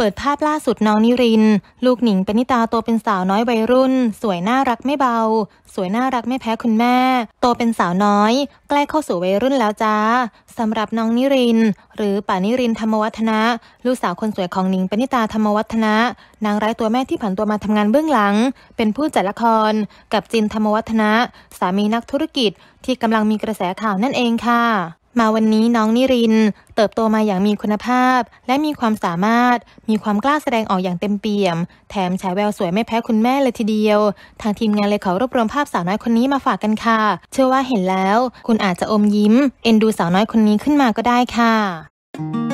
เปิดภาพล่าสุดน้องนิรินลูกหนิงเป็นนิตาโตเป็นสาวน้อยวัยรุ่น สวยน่ารักไม่เบา สวยน่ารักไม่แพ้คุณแม่ โตเป็นสาวน้อยใกล้เข้าสู่วัยรุ่นแล้วจ้าสำหรับน้องนิรินหรือป่านิรินธรรมวัฒนะ ลูกสาวคนสวยของหนิงเป็นนิตาธรรมวัฒนะ นางร้ายตัวแม่ที่ผันตัวมาทำงานเบื้องหลัง เป็นผู้จัดละคร กับจินธรรมวัฒนะสามีนักธุรกิจ ที่กำลังมีกระแสข่าวนั่นเองค่ะมาวันนี้น้องนิริน เติบโตมาอย่างมีคุณภาพ และมีความสามารถมีความกล้าแสดงออกอย่างเต็มเปี่ยม แถมฉายแววสวยไม่แพ้คุณแม่เลยทีเดียว ทางทีมงานเลยขอรวบรวมภาพสาวน้อยคนนี้มาฝากกันค่ะ เชื่อว่าเห็นแล้วคุณอาจจะอมยิ้ม เอ็นดูสาวน้อยคนนี้ขึ้นมาก็ได้ค่ะ